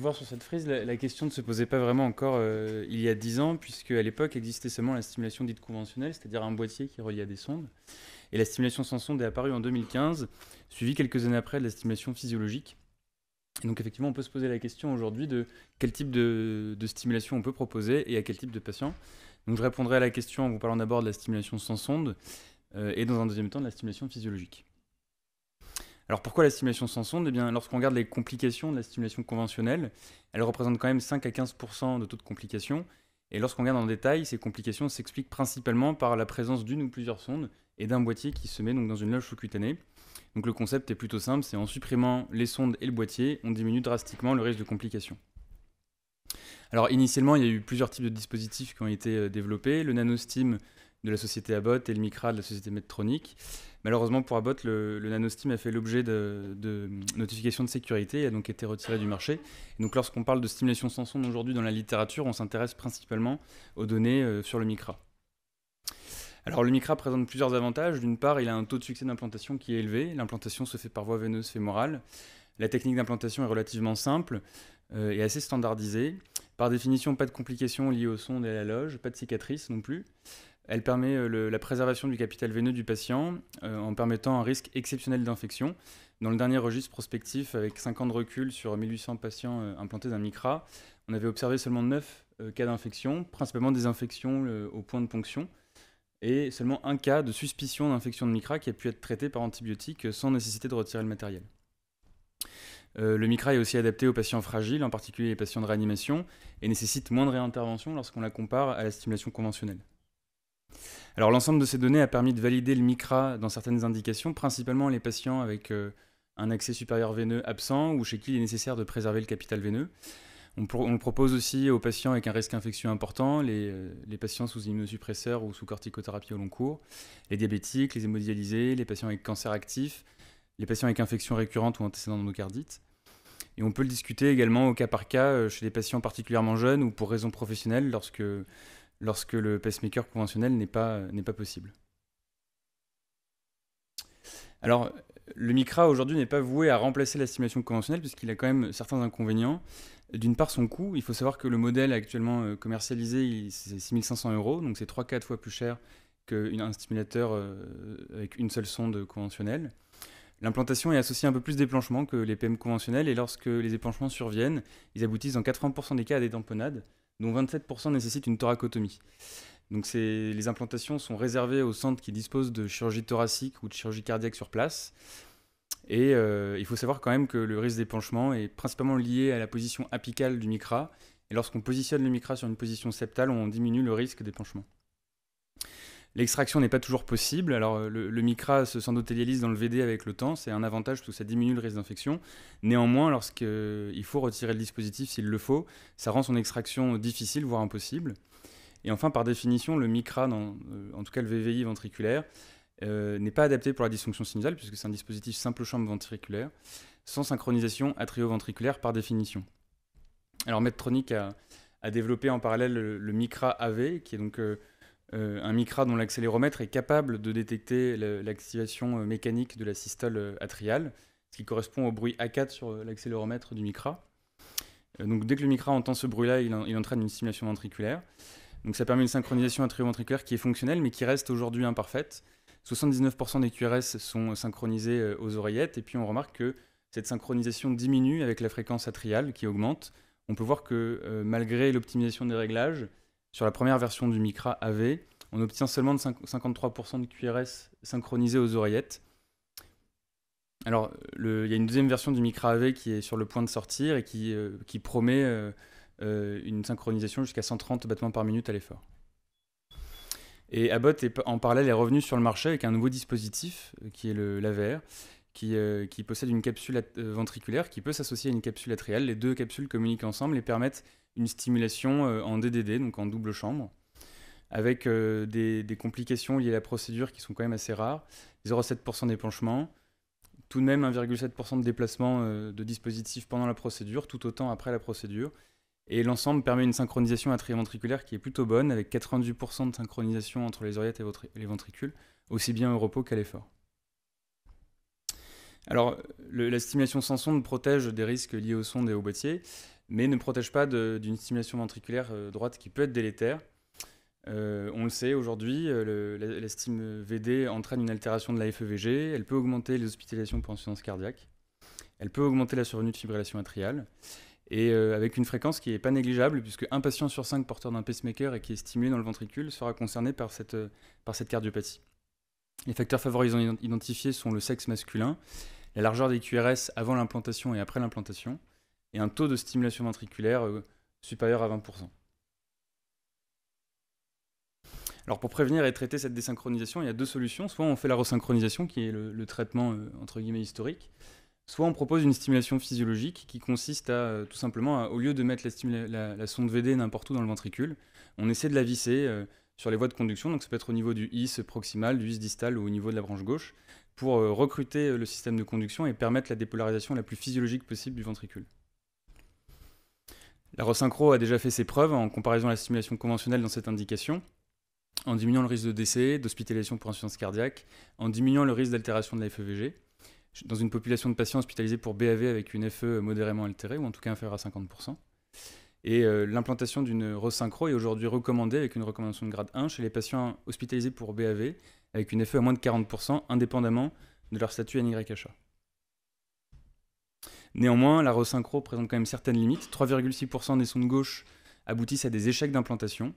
voir sur cette frise, la, question ne se posait pas vraiment encore euh, il y a dix ans, puisque à l'époque existait seulement la stimulation dite conventionnelle, c'est-à-dire un boîtier qui reliait à des sondes. Et la stimulation sans sonde est apparue en 2015, suivie quelques années après de la stimulation physiologique. donc effectivement, on peut se poser la question aujourd'hui de quel type de, stimulation on peut proposer et à quel type de patient. Donc je répondrai à la question en vous parlant d'abord de la stimulation sans sonde euh, et dans un deuxième temps de la stimulation physiologique. Alors pourquoi la stimulation sans sonde Eh bien, lorsqu'on regarde les complications de la stimulation conventionnelle, elle représente quand même 5 à 15% de taux de complications. Et lorsqu'on regarde en détail, ces complications s'expliquent principalement par la présence d'une ou plusieurs sondes et d'un boîtier qui se met donc dans une loge sous-cutanée. Donc le concept est plutôt simple, c'est en supprimant les sondes et le boîtier, on diminue drastiquement le risque de complications. Alors initialement, il y a eu plusieurs types de dispositifs qui ont été euh, développés. Le NanoStim de la société Abbott et le Micra de la société Medtronic. Malheureusement pour Abbott, le, nanostim a fait l'objet de, de, notifications de sécurité et a donc été retiré du marché. donc lorsqu'on parle de stimulation sans sonde aujourd'hui dans la littérature, on s'intéresse principalement aux données euh, sur le Micra. Alors le Micra présente plusieurs avantages. D'une part, il a un taux de succès d'implantation qui est élevé. L'implantation se fait par voie veineuse fémorale. La technique d'implantation est relativement simple euh, et assez standardisée. Par définition, pas de complications liées aux sondes et à la loge, pas de cicatrices non plus. Elle permet euh, la préservation du capital veineux du patient euh, en permettant un risque exceptionnel d'infection. Dans le dernier registre prospectif, avec 5 ans de recul sur 1800 patients euh, implantés d'un micra, on avait observé seulement 9 cas d'infection, principalement des infections au point de ponction, et seulement un cas de suspicion d'infection de micra qui a pu être traité par antibiotiques sans nécessité de retirer le matériel. le MICRA est aussi adapté aux patients fragiles, en particulier les patients de réanimation, et nécessite moins de réintervention lorsqu'on la compare à la stimulation conventionnelle. Alors l'ensemble de ces données a permis de valider le MICRA dans certaines indications, principalement les patients avec euh, un accès supérieur veineux absent ou chez qui il est nécessaire de préserver le capital veineux. On, propose aussi aux patients avec un risque infectieux important, euh, les, patients sous immunosuppresseurs ou sous corticothérapie au long cours, les diabétiques, les hémodialysés, les patients avec cancer actif, les patients avec infection récurrente ou antécédent d'endocardite. Et on peut le discuter également au cas par cas euh, chez des patients particulièrement jeunes ou pour raisons professionnelles lorsque lorsque le pacemaker conventionnel n'est pas, pas possible. Alors, le Micra aujourd'hui n'est pas voué à remplacer la stimulation conventionnelle puisqu'il a quand même certains inconvénients. D'une part, son coût. Il faut savoir que le modèle actuellement euh, commercialisé, c'est 6500 euros, donc c'est 3-4 fois plus cher qu'un stimulateur euh, avec une seule sonde conventionnelle. L'implantation est associée à un peu plus d'éplanchements que les PM conventionnels et lorsque les épanchements surviennent, ils aboutissent dans 80% des cas à des tamponnades dont 27% nécessitent une thoracotomie. Donc les implantations sont réservées aux centres qui disposent de chirurgie thoracique ou de chirurgie cardiaque sur place. Et euh, il faut savoir quand même que le risque d'épanchement est principalement lié à la position apicale du micra. Et lorsqu'on positionne le micra sur une position septale, on diminue le risque d'épanchement. L'extraction n'est pas toujours possible. Alors, euh, le, micra se s'endothélialise dans le VD avec le temps. C'est un avantage parce que ça diminue le risque d'infection. Néanmoins, lorsqu'il faut retirer le dispositif, s'il le faut, ça rend son extraction difficile, voire impossible. Et enfin, par définition, le micra, euh, en tout cas le VVI ventriculaire, euh, n'est pas adapté pour la dysfonction sinusale puisque c'est un dispositif simple chambre ventriculaire, sans synchronisation atrioventriculaire par définition. Alors, Medtronic a, développé en parallèle le, micra AV, qui est donc. Euh, un micra dont l'accéléromètre est capable de détecter l'activation euh, mécanique de la systole euh, atriale, ce qui correspond au bruit A4 sur l'accéléromètre du micra. donc dès que le micra entend ce bruit-là, il, entraîne une stimulation ventriculaire. Donc ça permet une synchronisation atrioventriculaire qui est fonctionnelle mais qui reste aujourd'hui imparfaite. 79% des QRS sont synchronisés aux oreillettes et puis on remarque que cette synchronisation diminue avec la fréquence atriale qui augmente. On peut voir que malgré l'optimisation des réglages, sur la première version du Micra AV, on obtient seulement 53% de QRS synchronisé aux oreillettes. Alors, il y a une deuxième version du Micra AV qui est sur le point de sortir et qui, euh, promet euh, euh, une synchronisation jusqu'à 130 battements par minute à l'effort. Et Abbott est en parallèle est revenu sur le marché avec un nouveau dispositif qui est l'AVR, qui, qui, possède une capsule ventriculaire qui peut s'associer à une capsule atriale. Les deux capsules communiquent ensemble et permettent une stimulation euh, en DDD, donc en double chambre, avec euh, des, complications liées à la procédure qui sont quand même assez rares, 0,7% d'épanchement, tout de même 1,7% de déplacement euh, de dispositif pendant la procédure, tout autant après la procédure. Et l'ensemble permet une synchronisation atrioventriculaire qui est plutôt bonne, avec 98% de synchronisation entre les oreillettes et les ventricules, aussi bien au repos qu'à l'effort. Alors, la stimulation sans sonde protège des risques liés aux sondes et aux boîtiers mais ne protège pas d'une stimulation ventriculaire euh, droite qui peut être délétère. Euh, on le sait aujourd'hui, euh, la, VD entraîne une altération de la FEVG, elle peut augmenter les hospitalisations pour insuffisance cardiaque, elle peut augmenter la survenue de fibrillation atriale, et avec une fréquence qui n'est pas négligeable, puisque un patient sur cinq porteur d'un pacemaker et qui est stimulé dans le ventricule sera concerné par cette, par cette cardiopathie. Les facteurs favorisants identifiés sont le sexe masculin, la largeur des QRS avant l'implantation et après l'implantation, et un taux de stimulation ventriculaire euh, supérieur à 20%. Alors pour prévenir et traiter cette désynchronisation, il y a deux solutions. Soit on fait la resynchronisation, qui est le, traitement euh, entre guillemets historique, soit on propose une stimulation physiologique qui consiste à euh, tout simplement, au lieu de mettre la, sonde VD n'importe où dans le ventricule, on essaie de la visser sur les voies de conduction, donc ça peut être au niveau du his proximal, du his distal ou au niveau de la branche gauche, pour recruter le système de conduction et permettre la dépolarisation la plus physiologique possible du ventricule. La resynchro a déjà fait ses preuves en comparaison à la stimulation conventionnelle dans cette indication, en diminuant le risque de décès, d'hospitalisation pour insuffisance cardiaque, en diminuant le risque d'altération de la FEVG, dans une population de patients hospitalisés pour BAV avec une FE modérément altérée, ou en tout cas inférieure à 50%. Et euh, l'implantation d'une resynchro est aujourd'hui recommandée avec une recommandation de grade 1 chez les patients hospitalisés pour BAV avec une FE à moins de 40%, indépendamment de leur statut NYHA. Néanmoins, la resynchro présente quand même certaines limites. 3,6% des sondes gauche aboutissent à des échecs d'implantation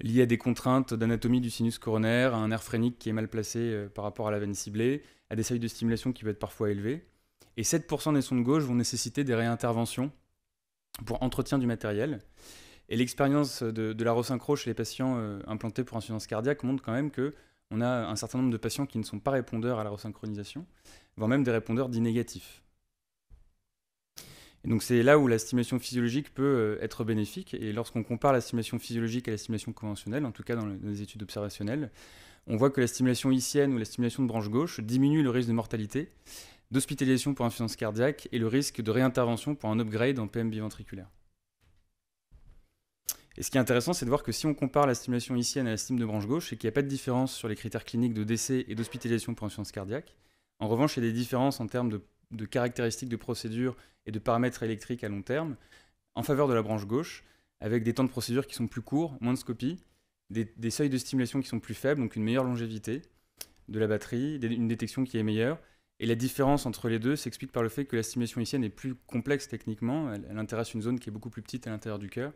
liés à des contraintes d'anatomie du sinus coronaire, à un nerf phrénique qui est mal placé euh, par rapport à la veine ciblée, à des seuils de stimulation qui peuvent être parfois élevés. Et 7% des sondes gauche vont nécessiter des réinterventions pour entretien du matériel. Et l'expérience de, la resynchro chez les patients euh, implantés pour insuffisance cardiaque montre quand même que on a un certain nombre de patients qui ne sont pas répondeurs à la resynchronisation, voire même des répondeurs dits négatifs donc c'est là où la stimulation physiologique peut euh, être bénéfique. Et lorsqu'on compare la stimulation physiologique à la stimulation conventionnelle, en tout cas dans les études observationnelles, on voit que la stimulation icienne ou la stimulation de branche gauche diminue le risque de mortalité, d'hospitalisation pour insuffisance cardiaque et le risque de réintervention pour un upgrade en PM biventriculaire. Et ce qui est intéressant, c'est de voir que si on compare la stimulation icienne à la stim de branche gauche et n'y a pas de différence sur les critères cliniques de décès et d'hospitalisation pour insuffisance cardiaque, en revanche, il y a des différences en termes de de caractéristiques de procédure et de paramètres électriques à long terme en faveur de la branche gauche, avec des temps de procédure qui sont plus courts, moins de scopie, des, seuils de stimulation qui sont plus faibles, donc une meilleure longévité de la batterie, une détection qui est meilleure. Et la différence entre les deux s'explique par le fait que la stimulation ici est plus complexe techniquement, elle, intéresse une zone qui est beaucoup plus petite à l'intérieur du cœur,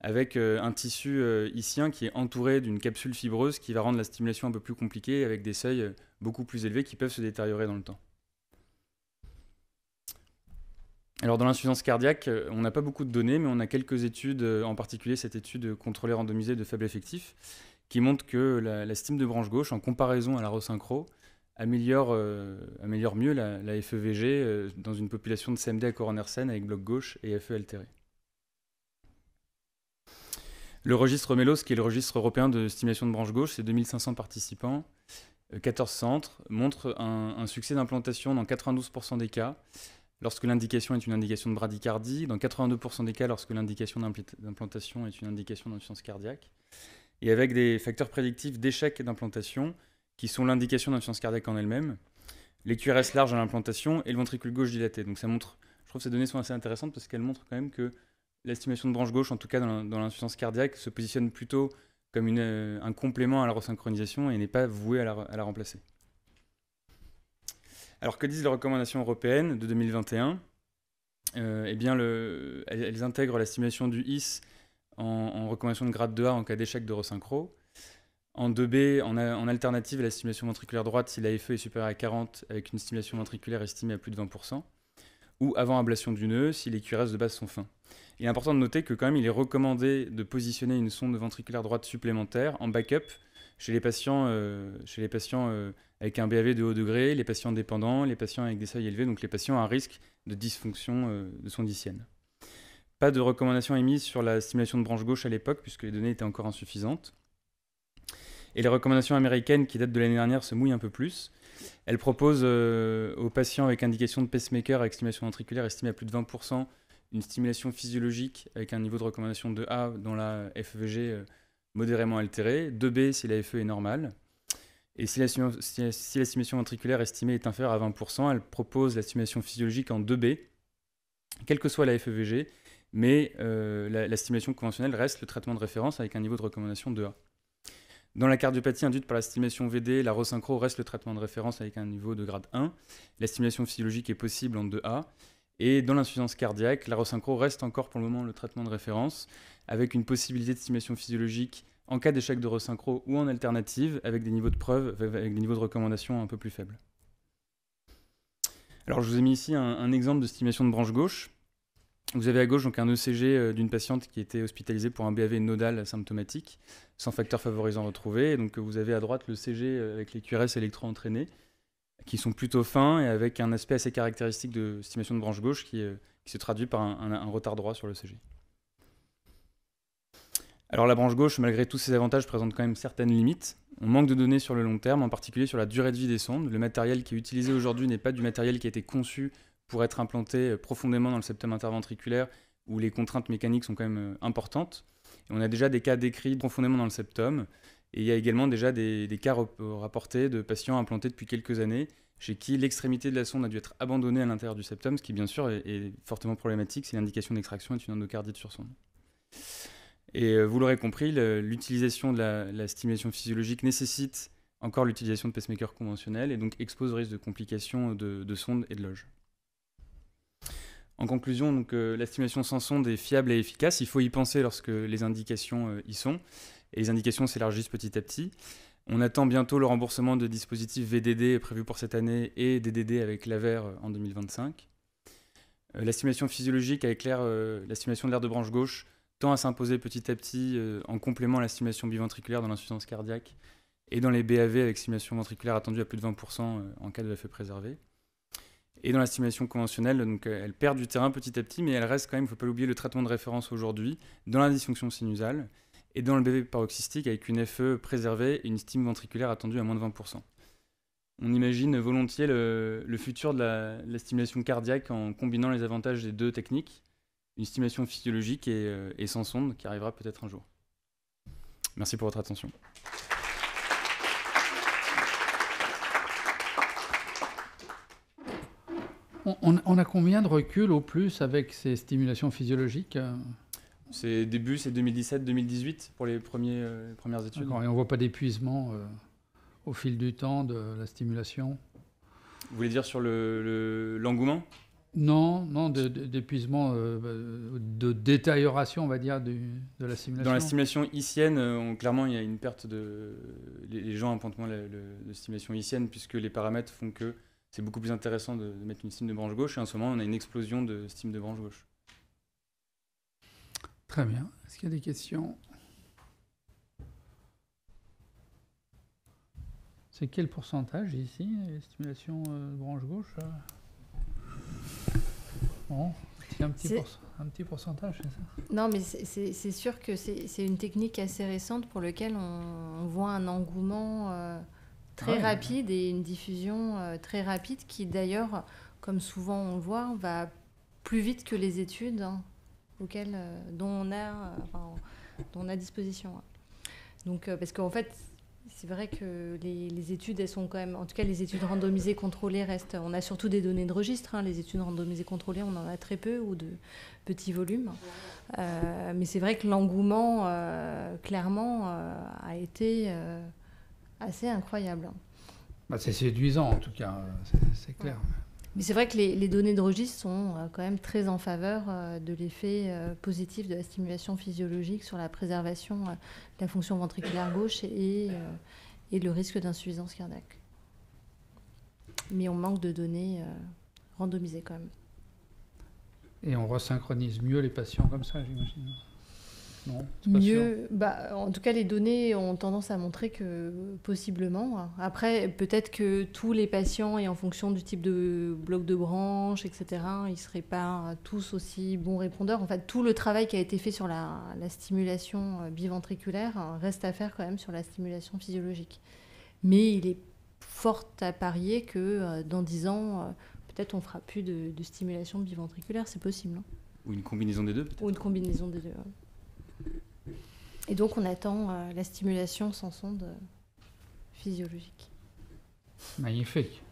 avec euh, un tissu euh, ici qui est entouré d'une capsule fibreuse qui va rendre la stimulation un peu plus compliquée, avec des seuils euh, beaucoup plus élevés qui peuvent se détériorer dans le temps. Alors dans l'insuffisance cardiaque, euh, on n'a pas beaucoup de données, mais on a quelques études, euh, en particulier cette étude contrôlée randomisée de faible effectif, qui montre que la, stime de branche gauche, en comparaison à la resynchro, améliore, euh, améliore mieux la, FEVG dans une population de CMD à coroner saine avec bloc gauche et FE altéré. Le registre MELOS, qui est le registre européen de stimulation de branche gauche, c'est 2500 participants, 14 centres, montre un succès d'implantation dans 92% des cas lorsque l'indication est une indication de bradycardie, dans 82% des cas lorsque l'indication d'implantation est une indication d'insuffisance cardiaque, et avec des facteurs prédictifs d'échec d'implantation qui sont l'indication d'insuffisance cardiaque en elle-même, les QRS larges à l'implantation et le ventricule gauche dilaté. Donc ça montre, je trouve que ces données sont assez intéressantes parce qu'elles montrent quand même que l'estimation de branche gauche, en tout cas dans l'insuffisance cardiaque, se positionne plutôt comme un complément à la resynchronisation et n'est pas vouée à la remplacer. Alors que disent les recommandations européennes de 2021 euh, eh bien, elles, intègrent la stimulation du HIS en, recommandation de grade 2A en cas d'échec de resynchro. En 2B, en, alternative, la stimulation ventriculaire droite si l'AFE est supérieur à 40 avec une stimulation ventriculaire estimée à plus de 20%, ou avant ablation du nœud si les cuirasses de base sont fins. Il est important de noter que quand même il est recommandé de positionner une sonde ventriculaire droite supplémentaire en backup chez les patients, euh, chez les patients euh, avec un BAV de haut degré, les patients dépendants, les patients avec des seuils élevés, donc les patients à risque de dysfonction euh, de sondicienne. Pas de recommandation émise sur la stimulation de branche gauche à l'époque, puisque les données étaient encore insuffisantes. Et les recommandations américaines qui datent de l'année dernière se mouillent un peu plus. Elles proposent aux patients avec indication de pacemaker avec stimulation ventriculaire estimée à plus de 20%, une stimulation physiologique avec un niveau de recommandation de A dans la FVG e modérément altérée, 2B si la FE est normale. Et si l'estimation ventriculaire estimée est inférieure à 20%, elle propose l'estimation physiologique en 2B, quelle que soit la FEVG, mais euh, la, stimulation conventionnelle reste le traitement de référence avec un niveau de recommandation 2A. Dans la cardiopathie induite par la stimulation VD, la resynchro reste le traitement de référence avec un niveau de grade 1. La stimulation physiologique est possible en 2A. Et dans l'insuffisance cardiaque, la resynchro reste encore pour le moment le traitement de référence avec une possibilité de stimulation physiologique en cas d'échec de resynchro ou en alternative, avec des niveaux de preuves, avec des niveaux de recommandation un peu plus faibles. Alors je vous ai mis ici un, exemple de stimulation de branche gauche. Vous avez à gauche donc un ECG euh, d'une patiente qui était hospitalisée pour un BAV nodal asymptomatique, sans facteur favorisant retrouvé. donc vous avez à droite le CG euh, avec les QRS électro-entraînés, qui sont plutôt fins et avec un aspect assez caractéristique de stimulation de branche gauche qui, euh, se traduit par un, un retard droit sur le CG. Alors la branche gauche, malgré tous ses avantages, présente quand même certaines limites. On manque de données sur le long terme, en particulier sur la durée de vie des sondes. Le matériel qui est utilisé aujourd'hui n'est pas du matériel qui a été conçu pour être implanté euh, profondément dans le septum interventriculaire, où les contraintes mécaniques sont quand même euh, importantes. on a déjà des cas décrits profondément dans le septum, et il y a également déjà des, cas rapportés de patients implantés depuis quelques années, chez qui l'extrémité de la sonde a dû être abandonnée à l'intérieur du septum, ce qui bien sûr est, est fortement problématique si l'indication d'extraction est une endocardite sur sonde. Et euh, vous l'aurez compris, l'utilisation de la, stimulation physiologique nécessite encore l'utilisation de pacemakers conventionnels et donc expose au risque de complications de, sondes et de loges. En conclusion, donc, euh, la stimulation sans sonde est fiable et efficace. Il faut y penser lorsque les indications euh, y sont. Et les indications s'élargissent petit à petit. On attend bientôt le remboursement de dispositifs VDD prévus pour cette année et DDD avec l'AVER en 2025. la stimulation physiologique avec la stimulation de l'air de branche gauche tend à s'imposer petit à petit euh, en complément à la stimulation biventriculaire dans l'insuffisance cardiaque et dans les BAV avec stimulation ventriculaire attendue à plus de 20% euh, en cas de FE préservé. Et dans la stimulation conventionnelle, donc, euh, elle perd du terrain petit à petit, mais elle reste quand même, il ne faut pas l'oublier, le traitement de référence aujourd'hui dans la dysfonction sinusale et dans le BV paroxystique avec une FE préservée et une stim ventriculaire attendue à moins de 20%. On imagine volontiers le, futur de la, la, stimulation cardiaque en combinant les avantages des deux techniques, une stimulation physiologique euh, et, sans sonde qui arrivera peut-être un jour. Merci pour votre attention. On, a combien de recul au plus avec ces stimulations physiologiques euh C'est début, c'est 2017-2018 pour les, premiers, euh, premières études. et on ne voit pas d'épuisement au fil du temps de la stimulation Vous voulez dire sur l'engouement le, l'engouement non, non, d'épuisement, euh, de, détérioration, on va dire, de, la stimulation. Dans la stimulation icienne, euh, clairement, il y a une perte de. Les, gens apportent moins la, stimulation simulation puisque les paramètres font que c'est beaucoup plus intéressant de, mettre une stim de branche gauche, et en ce moment, on a une explosion de stim de branche gauche. Très bien. Est-ce qu'il y a des questions C'est quel pourcentage ici, stimulation stimulations euh, branche gauche c'est un, petit, pourcentage, c'est ça Non, mais c'est sûr que c'est une technique assez récente pour laquelle on, voit un engouement euh, très rapide et une diffusion euh, très rapide qui, d'ailleurs, comme souvent on le voit, va plus vite que les études hein, auxquelles, euh, dont, on a, disposition. Hein. Donc, parce qu'en fait, c'est vrai que les, les, études, elles sont quand même, en tout cas les études randomisées contrôlées restent, on a surtout des données de registre, hein. les études randomisées contrôlées, on en a très peu ou de petits volumes. Euh, mais c'est vrai que l'engouement, euh, clairement, euh, a été assez incroyable. Bah, c'est séduisant en tout cas, c'est clair. Mais c'est vrai que les, données de registre sont euh, quand même très en faveur euh, de l'effet euh, positif de la stimulation physiologique sur la préservation de la fonction ventriculaire gauche et, et le risque d'insuffisance cardiaque. Mais on manque de données randomisées quand même. Et on resynchronise mieux les patients comme ça, j'imagine mieux. Bah, en tout cas, les données ont tendance à montrer que possiblement. Après, peut-être que tous les patients, et en fonction du type de bloc de branche, etc., ils ne seraient pas tous aussi bons répondeurs. En fait, tout le travail qui a été fait sur la, stimulation euh, biventriculaire hein, reste à faire quand même sur la stimulation physiologique. Mais il est fort à parier que euh, dans 10 ans, euh, peut-être on fera plus de, de stimulation biventriculaire, c'est possible. Hein. Ou une combinaison des deux, peut-être Ou une combinaison des deux, et donc on attend euh, la stimulation sans sonde euh, physiologique. Magnifique.